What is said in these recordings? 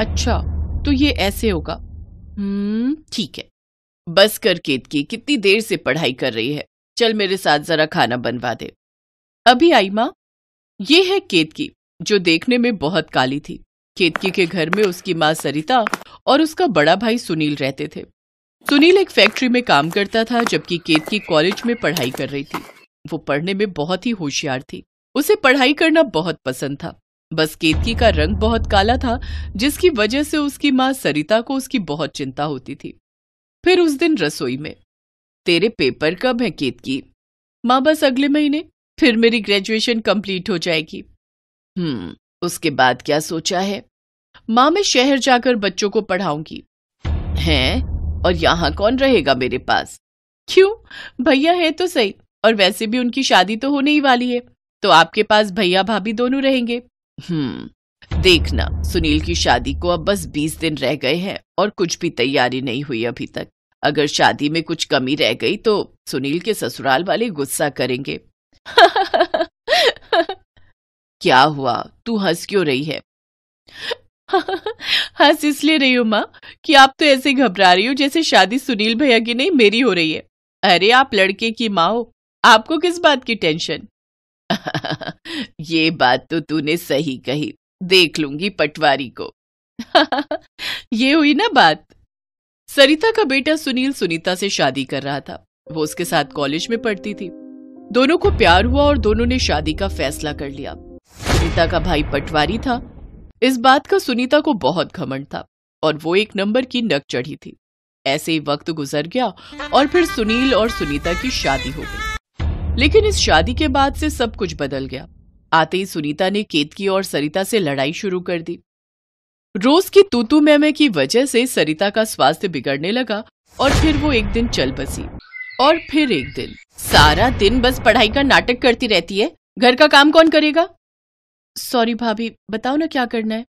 अच्छा तो ये ऐसे होगा हम्म, ठीक है बस कर केतकी कितनी देर से पढ़ाई कर रही है चल मेरे साथ जरा खाना बनवा दे अभी आई माँ ये है केतकी जो देखने में बहुत काली थी केतकी के घर में उसकी माँ सरिता और उसका बड़ा भाई सुनील रहते थे सुनील एक फैक्ट्री में काम करता था जबकि केतकी कॉलेज में पढ़ाई कर रही थी वो पढ़ने में बहुत ही होशियार थी उसे पढ़ाई करना बहुत पसंद था बस केतकी का रंग बहुत काला था जिसकी वजह से उसकी माँ सरिता को उसकी बहुत चिंता होती थी फिर उस दिन रसोई में तेरे पेपर कब है केतकी माँ बस अगले महीने फिर मेरी ग्रेजुएशन कंप्लीट हो जाएगी हम्म उसके बाद क्या सोचा है माँ मैं शहर जाकर बच्चों को पढ़ाऊंगी हैं और यहाँ कौन रहेगा मेरे पास क्यों भैया है तो सही और वैसे भी उनकी शादी तो होने ही वाली है तो आपके पास भैया भाभी दोनों रहेंगे हम्म देखना सुनील की शादी को अब बस बीस दिन रह गए हैं और कुछ भी तैयारी नहीं हुई अभी तक अगर शादी में कुछ कमी रह गई तो सुनील के ससुराल वाले गुस्सा करेंगे क्या हुआ तू हंस क्यों रही है हंस इसलिए रही हूं माँ कि आप तो ऐसे घबरा रही हो जैसे शादी सुनील भैया की नहीं मेरी हो रही है अरे आप लड़के की माँ हो आपको किस बात की टेंशन ये बात तो तूने सही कही देख लूंगी पटवारी को ये हुई ना बात सरिता का बेटा सुनील सुनीता से शादी कर रहा था वो उसके साथ कॉलेज में पढ़ती थी दोनों को प्यार हुआ और दोनों ने शादी का फैसला कर लिया सुनीता का भाई पटवारी था इस बात का सुनीता को बहुत घमंड था और वो एक नंबर की नक चढ़ी थी ऐसे ही वक्त गुजर गया और फिर सुनील और सुनीता की शादी हो गई लेकिन इस शादी के बाद से सब कुछ बदल गया आते ही सुनीता ने केतकी और सरिता से लड़ाई शुरू कर दी रोज की तूतू मैमे की वजह से सरिता का स्वास्थ्य बिगड़ने लगा और फिर वो एक दिन चल बसी और फिर एक दिन सारा दिन बस पढ़ाई का नाटक करती रहती है घर का काम कौन करेगा सॉरी भाभी बताओ ना क्या करना है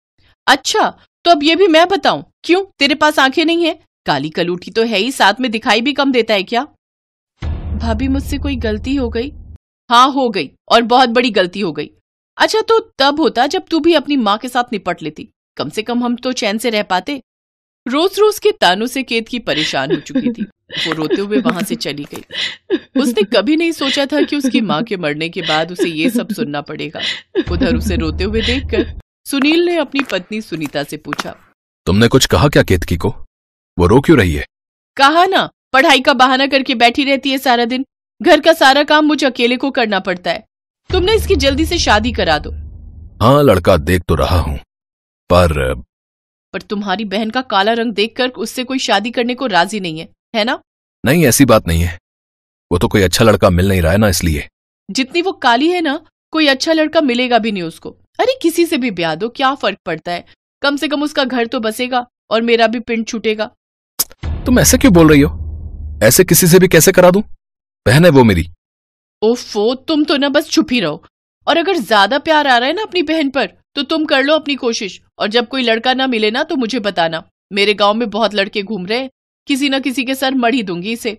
अच्छा तो अब ये भी मैं बताऊं क्यों तेरे पास आंखें नहीं है काली कलूठी तो है ही साथ में दिखाई भी कम देता है क्या भाभी मुझसे कोई गलती हो गई हाँ हो गई और बहुत बड़ी गलती हो गई अच्छा तो तब होता जब तू भी अपनी माँ के साथ निपट लेती कम से कम हम तो चैन से रह पाते रोज रोज के तानों से केत की परेशान हो चुकी थी वो रोते हुए वहां से चली गई उसने कभी नहीं सोचा था कि उसकी माँ के मरने के बाद उसे ये सब सुनना पड़ेगा उधर उसे रोते हुए देखकर सुनील ने अपनी पत्नी सुनीता से पूछा तुमने कुछ कहा क्या केतकी को वो रो क्यों रही है कहा ना पढ़ाई का बहाना करके बैठी रहती है सारा दिन घर का सारा काम मुझे अकेले को करना पड़ता है तुमने इसकी जल्दी से शादी करा दो हाँ लड़का देख तो रहा हूँ पर पर तुम्हारी बहन का काला रंग देखकर उससे कोई शादी करने को राजी नहीं है है ना नहीं ऐसी बात नहीं है वो तो कोई अच्छा लड़का मिल नहीं रहा है ना इसलिए जितनी वो काली है ना कोई अच्छा लड़का मिलेगा भी नहीं उसको अरे किसी से भी ब्याह दो क्या फर्क पड़ता है कम से कम उसका घर तो बसेगा और मेरा भी पिंड छूटेगा तुम ऐसे क्यों बोल रही हो ऐसे किसी से भी कैसे करा दूं बहन है वो मेरी ओफो तुम तो ना बस छुपी रहो और अगर ज्यादा प्यार आ रहा है ना अपनी बहन पर तो तुम कर लो अपनी कोशिश और जब कोई लड़का ना मिले ना तो मुझे बताना मेरे गांव में बहुत लड़के घूम रहे हैं किसी ना किसी के सर ही दूंगी इसे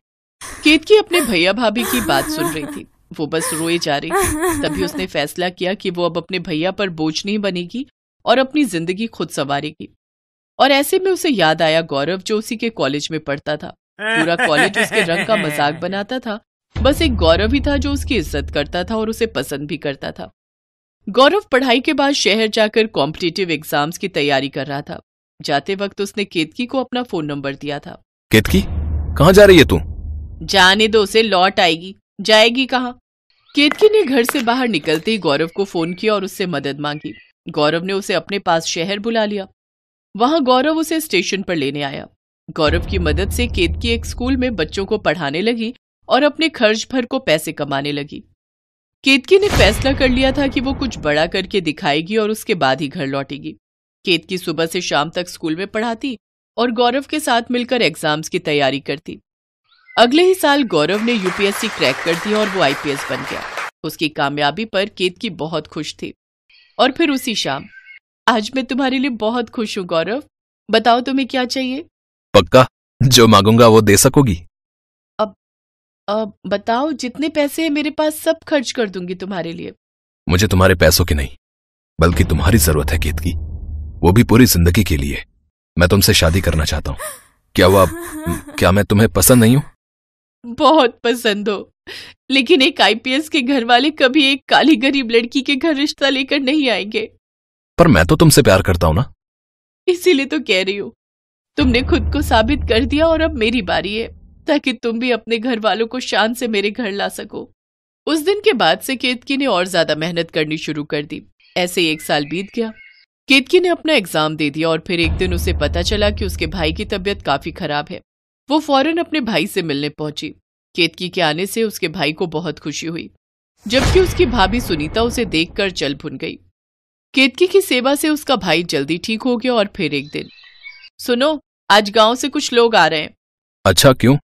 केतकी अपने भैया भाभी की बात सुन रही थी वो बस रोए जा रही थी तभी उसने फैसला किया कि वो अब अपने भैया पर बोझ नहीं बनेगी और अपनी जिंदगी खुद संवारेगी और ऐसे में उसे याद आया गौरव जो उसी के कॉलेज में पढ़ता था पूरा कॉलेज उसके रंग का मजाक बनाता था बस एक गौरव ही था जो उसकी इज्जत करता था और उसे पसंद भी करता था गौरव पढ़ाई के बाद शहर जाकर कॉम्पिटिटिव एग्जाम्स की तैयारी कर रहा था जाते वक्त उसने केतकी को अपना फोन नंबर दिया था केतकी कहाँ जा रही है तू जाने दो उसे लौट आएगी जाएगी कहाँ केतकी ने घर से बाहर निकलते ही गौरव को फोन किया और उससे मदद मांगी गौरव ने उसे अपने पास शहर बुला लिया वहां गौरव उसे स्टेशन पर लेने आया गौरव की मदद से केतकी एक स्कूल में बच्चों को पढ़ाने लगी और अपने खर्च भर को पैसे कमाने लगी केतकी ने फैसला कर लिया था कि वो कुछ बड़ा करके दिखाएगी और उसके बाद ही घर लौटेगी केतकी सुबह से शाम तक स्कूल में पढ़ाती और गौरव के साथ मिलकर एग्जाम्स की तैयारी करती अगले ही साल गौरव ने यूपीएससी क्रैक कर दी और वो आईपीएस बन गया उसकी कामयाबी पर केतकी बहुत खुश थी और फिर उसी शाम आज मैं तुम्हारे लिए बहुत खुश हूँ गौरव बताओ तुम्हें क्या चाहिए पक्का जो मांगूंगा वो दे सकोगी अब अब बताओ जितने पैसे हैं मेरे पास सब खर्च कर दूंगी तुम्हारे लिए मुझे तुम्हारे पैसों की नहीं बल्कि तुम्हारी जरूरत है गीत की वो भी पूरी जिंदगी के लिए मैं तुमसे शादी करना चाहता हूँ क्या अब क्या मैं तुम्हें पसंद नहीं हूँ बहुत पसंद हो लेकिन एक आईपीएस के घर वाले कभी एक काली गरीब लड़की के घर रिश्ता लेकर नहीं आएंगे पर मैं तो तुमसे प्यार करता हूँ ना इसीलिए तो कह रही हूँ तुमने खुद को साबित कर दिया और अब मेरी बारी है ताकि तुम भी अपने घर वालों को शान से मेरे घर ला सको उस दिन के बाद से केतकी ने और ज्यादा मेहनत करनी शुरू कर दी ऐसे एक साल बीत गया केतकी ने अपना एग्जाम दे दिया और फिर एक दिन उसे पता चला कि उसके भाई की तबीयत काफी खराब है वो फौरन अपने भाई से मिलने पहुंची केतकी के आने से उसके भाई को बहुत खुशी हुई जबकि उसकी भाभी सुनीता उसे देखकर चल भुन गई केतकी की सेवा से उसका भाई जल्दी ठीक हो गया और फिर एक दिन सुनो आज गांव से कुछ लोग आ रहे हैं अच्छा क्यों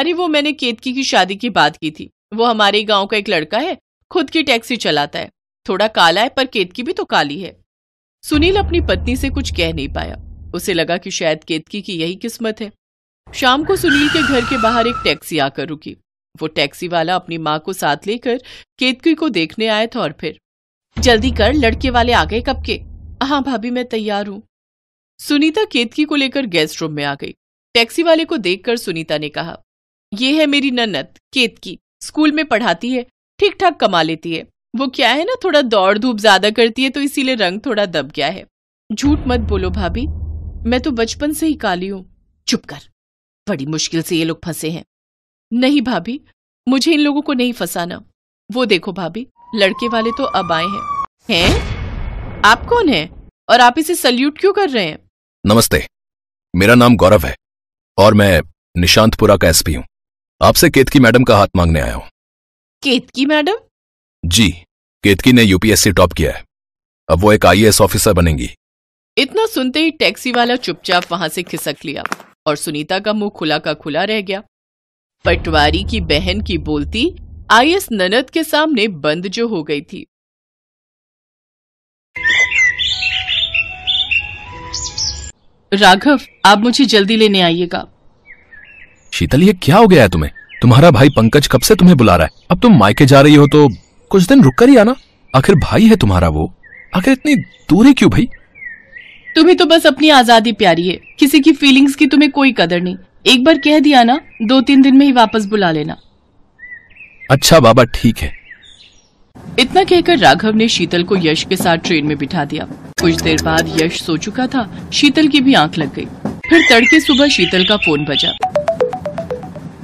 अरे वो मैंने केतकी की शादी की बात की थी वो हमारे गांव का एक लड़का है खुद की टैक्सी चलाता है थोड़ा काला है पर केतकी भी तो काली है सुनील अपनी पत्नी से कुछ कह नहीं पाया उसे लगा कि शायद केतकी की यही किस्मत है शाम को सुनील के घर के बाहर एक टैक्सी आकर रुकी वो टैक्सी वाला अपनी माँ को साथ लेकर केतकी को देखने आया था और फिर जल्दी कर लड़के वाले आ गए कब के हाँ भाभी मैं तैयार हूँ सुनीता केतकी को लेकर गेस्ट रूम में आ गई टैक्सी वाले को देखकर सुनीता ने कहा यह है मेरी ननद केतकी स्कूल में पढ़ाती है ठीक ठाक कमा लेती है वो क्या है ना थोड़ा दौड़ धूप ज्यादा करती है तो इसीलिए रंग थोड़ा दब गया है झूठ मत बोलो भाभी मैं तो बचपन से ही काली हूं चुप कर बड़ी मुश्किल से ये लोग फंसे हैं नहीं भाभी मुझे इन लोगों को नहीं फंसाना वो देखो भाभी लड़के वाले तो अब आए हैं हैं आप कौन हैं और आप इसे सल्यूट क्यों कर रहे हैं नमस्ते मेरा नाम गौरव है और मैं निशांतपुरा का एसपी हूँ आपसे केतकी मैडम का हाथ मांगने आया हूँ केतकी मैडम जी केतकी ने यूपीएससी टॉप किया है अब वो एक आईएएस ऑफिसर बनेंगी इतना सुनते ही टैक्सी वाला चुपचाप वहां से खिसक लिया और सुनीता का मुंह खुला का खुला रह गया पटवारी की बहन की बोलती आईएएस ननद के सामने बंद जो हो गई थी राघव आप मुझे जल्दी लेने आइएगा शीतल ये क्या हो गया है तुम्हें तुम्हारा भाई पंकज कब से तुम्हें बुला रहा है अब तुम मायके जा रही हो तो कुछ दिन रुक कर ही आना आखिर भाई है तुम्हारा वो आखिर इतनी दूरी क्यों भाई तुम्हें तो बस अपनी आजादी प्यारी है किसी की फीलिंग्स की तुम्हें कोई कदर नहीं एक बार कह दिया ना दो तीन दिन में ही वापस बुला लेना अच्छा बाबा ठीक है इतना कहकर राघव ने शीतल को यश के साथ ट्रेन में बिठा दिया कुछ देर बाद यश सो चुका था शीतल की भी आंख लग गई फिर तड़के सुबह शीतल का फोन बजा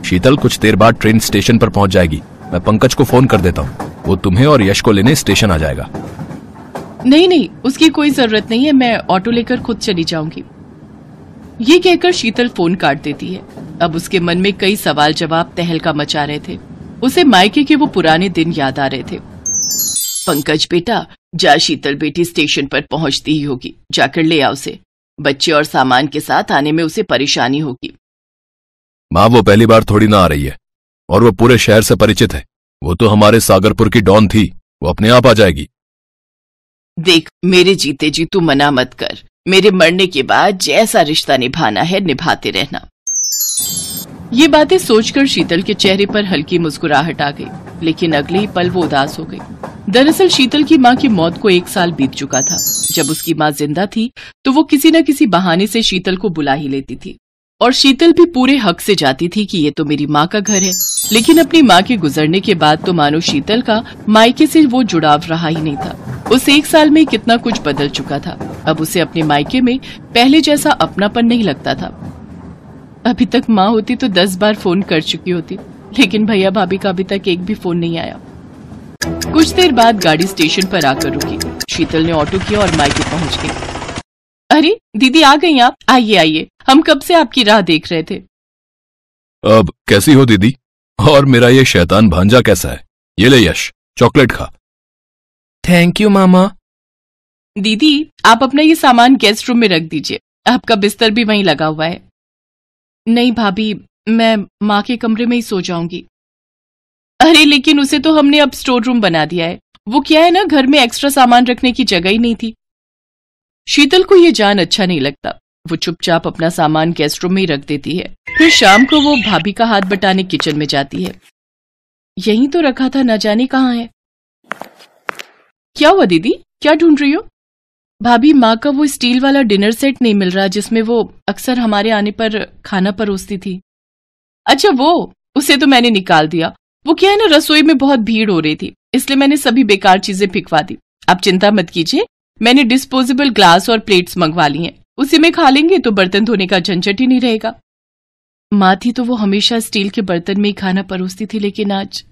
शीतल कुछ देर बाद ट्रेन स्टेशन पर पहुंच जाएगी मैं पंकज को फोन कर देता हूँ वो तुम्हें और यश को लेने स्टेशन आ जाएगा नहीं नहीं उसकी कोई जरूरत नहीं है मैं ऑटो लेकर खुद चली जाऊंगी ये कहकर शीतल फोन काट देती है अब उसके मन में कई सवाल जवाब तहलका मचा रहे थे उसे मायके के वो पुराने दिन याद आ रहे थे पंकज बेटा जा शीतल बेटी स्टेशन पर पहुंचती ही होगी जाकर ले आओ उसे बच्चे और सामान के साथ आने में उसे परेशानी होगी माँ वो पहली बार थोड़ी ना आ रही है और वो पूरे शहर से परिचित है वो तो हमारे सागरपुर की डॉन थी वो अपने आप आ जाएगी देख मेरे जीते जी तू मना मत कर मेरे मरने के बाद जैसा रिश्ता निभाना है निभाते रहना ये बातें सोचकर शीतल के चेहरे पर हल्की मुस्कुराहट आ गई लेकिन अगले ही पल वो उदास हो गई दरअसल शीतल की माँ की मौत को एक साल बीत चुका था जब उसकी माँ जिंदा थी तो वो किसी न किसी बहाने से शीतल को बुला ही लेती थी और शीतल भी पूरे हक से जाती थी कि ये तो मेरी माँ का घर है लेकिन अपनी माँ के गुजरने के बाद तो मानो शीतल का मायके से वो जुड़ाव रहा ही नहीं था उस एक साल में कितना कुछ बदल चुका था अब उसे अपने मायके में पहले जैसा अपनापन नहीं लगता था अभी तक माँ होती तो दस बार फोन कर चुकी होती लेकिन भैया भाभी का अभी तक एक भी फोन नहीं आया कुछ देर बाद गाड़ी स्टेशन पर आकर रुकी शीतल ने ऑटो किया और मायके पहुंच गई अरे दीदी आ गई आप आइए आइए हम कब से आपकी राह देख रहे थे अब कैसी हो दीदी और मेरा ये शैतान भांजा कैसा है ये ले यश चॉकलेट खा थैंक यू मामा दीदी आप अपना ये सामान गेस्ट रूम में रख दीजिए आपका बिस्तर भी वहीं लगा हुआ है नहीं भाभी मैं माँ के कमरे में ही सो जाऊंगी अरे लेकिन उसे तो हमने अब स्टोर रूम बना दिया है वो क्या है ना घर में एक्स्ट्रा सामान रखने की जगह ही नहीं थी शीतल को यह जान अच्छा नहीं लगता वो चुपचाप अपना सामान गेस्ट रूम में रख देती है फिर शाम को वो भाभी का हाथ बटाने किचन में जाती है यहीं तो रखा था न जाने कहाँ है क्या हुआ दीदी क्या ढूंढ रही हो भाभी माँ का वो स्टील वाला डिनर सेट नहीं मिल रहा जिसमें वो अक्सर हमारे आने पर खाना परोसती थी अच्छा वो उसे तो मैंने निकाल दिया वो क्या है ना रसोई में बहुत भीड़ हो रही थी इसलिए मैंने सभी बेकार चीजें फिकवा दी आप चिंता मत कीजिए मैंने डिस्पोजेबल ग्लास और प्लेट्स मंगवा ली हैं उसी में खा लेंगे तो बर्तन धोने का झंझट ही नहीं रहेगा माँ थी तो वो हमेशा स्टील के बर्तन में ही खाना परोसती थी लेकिन आज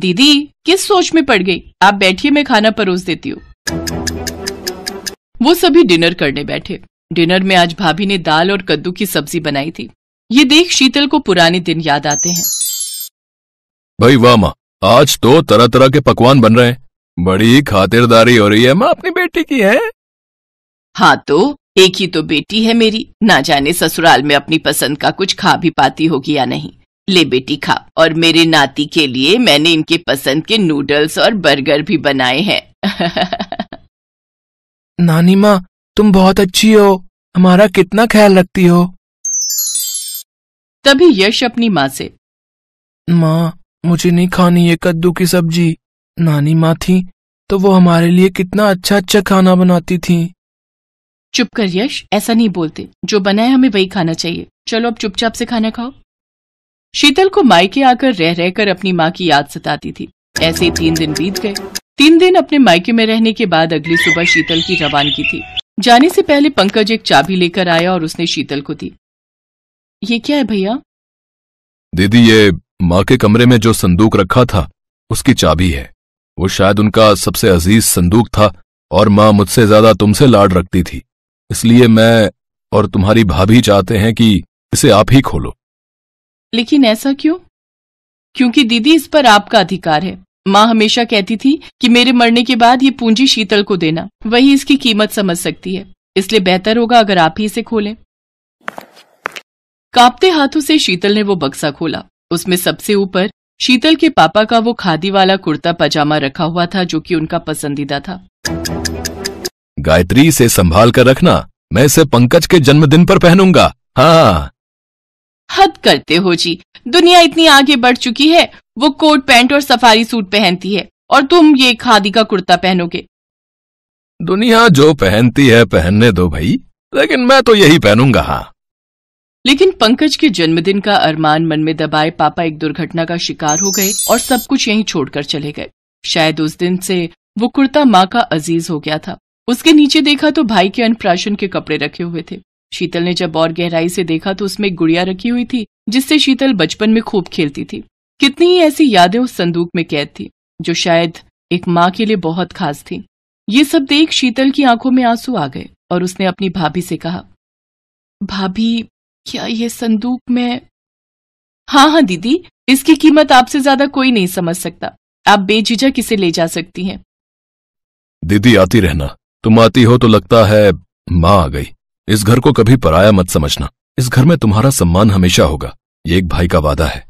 दीदी किस सोच में पड़ गई आप बैठिए मैं खाना परोस देती हूँ वो सभी डिनर करने बैठे डिनर में आज भाभी ने दाल और कद्दू की सब्जी बनाई थी ये देख शीतल को पुराने दिन याद आते हैं भाई वाह माँ आज तो तरह तरह के पकवान बन रहे हैं बड़ी खातिरदारी हो रही है माँ अपनी बेटी की है हाँ तो एक ही तो बेटी है मेरी ना जाने ससुराल में अपनी पसंद का कुछ खा भी पाती होगी या नहीं ले बेटी खा और मेरे नाती के लिए मैंने इनके पसंद के नूडल्स और बर्गर भी बनाए हैं नानी माँ तुम बहुत अच्छी हो हमारा कितना ख्याल रखती हो तभी यश अपनी माँ से माँ मुझे नहीं खानी ये कद्दू की सब्जी नानी माँ थी तो वो हमारे लिए कितना अच्छा अच्छा खाना बनाती थी चुप कर यश ऐसा नहीं बोलते जो बनाए हमें वही खाना चाहिए चलो अब चुपचाप से खाना खाओ शीतल को मायके आकर रह रहकर अपनी माँ की याद सताती थी ऐसे ही तीन दिन बीत गए तीन दिन अपने मायके में रहने के बाद अगली सुबह शीतल की रवानगी थी जाने से पहले पंकज एक चाबी लेकर आया और उसने शीतल को दी ये क्या है भैया दीदी ये माँ के कमरे में जो संदूक रखा था उसकी चाबी है वो शायद उनका सबसे अजीज संदूक था और माँ मुझसे ज्यादा तुमसे लाड रखती थी इसलिए मैं और तुम्हारी भाभी चाहते हैं कि इसे आप ही खोलो लेकिन ऐसा क्यों क्योंकि दीदी इस पर आपका अधिकार है माँ हमेशा कहती थी कि मेरे मरने के बाद ये पूंजी शीतल को देना वही इसकी कीमत समझ सकती है इसलिए बेहतर होगा अगर आप ही इसे खोलें कांपते हाथों से शीतल ने वो बक्सा खोला उसमें सबसे ऊपर शीतल के पापा का वो खादी वाला कुर्ता पजामा रखा हुआ था जो कि उनका पसंदीदा था गायत्री से संभाल कर रखना मैं इसे पंकज के जन्मदिन पर पहनूंगा हाँ हद करते हो जी दुनिया इतनी आगे बढ़ चुकी है वो कोट पैंट और सफारी सूट पहनती है और तुम ये खादी का कुर्ता पहनोगे दुनिया जो पहनती है पहनने दो भाई लेकिन मैं तो यही पहनूंगा हाँ लेकिन पंकज के जन्मदिन का अरमान मन में दबाए पापा एक दुर्घटना का शिकार हो गए और सब कुछ यहीं छोड़कर चले गए शायद उस दिन से वो कुर्ता माँ का अजीज हो गया था उसके नीचे देखा तो भाई के अन्नप्राशन के कपड़े रखे हुए थे शीतल ने जब और गहराई से देखा तो उसमें गुड़िया रखी हुई थी जिससे शीतल बचपन में खूब खेलती थी कितनी ही ऐसी यादें उस संदूक में कैद थी जो शायद एक माँ के लिए बहुत खास थी ये सब देख शीतल की आंखों में आंसू आ गए और उसने अपनी भाभी से कहा भाभी क्या ये संदूक में हाँ हाँ दीदी इसकी कीमत आपसे ज्यादा कोई नहीं समझ सकता आप बेझिझक इसे ले जा सकती हैं दीदी आती रहना तुम आती हो तो लगता है माँ आ गई इस घर को कभी पराया मत समझना इस घर में तुम्हारा सम्मान हमेशा होगा ये एक भाई का वादा है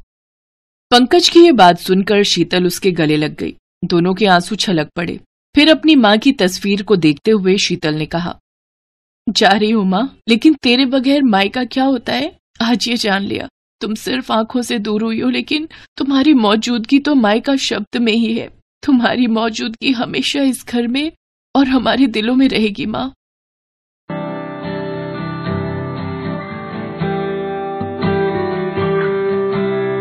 पंकज की ये बात सुनकर शीतल उसके गले लग गई दोनों के आंसू छलक पड़े फिर अपनी माँ की तस्वीर को देखते हुए शीतल ने कहा जा रही हूँ माँ लेकिन तेरे बगैर माई का क्या होता है आज ये जान लिया तुम सिर्फ आंखों से दूर हुई हो लेकिन तुम्हारी मौजूदगी तो माई का शब्द में ही है तुम्हारी मौजूदगी हमेशा इस घर में और हमारे दिलों में रहेगी माँ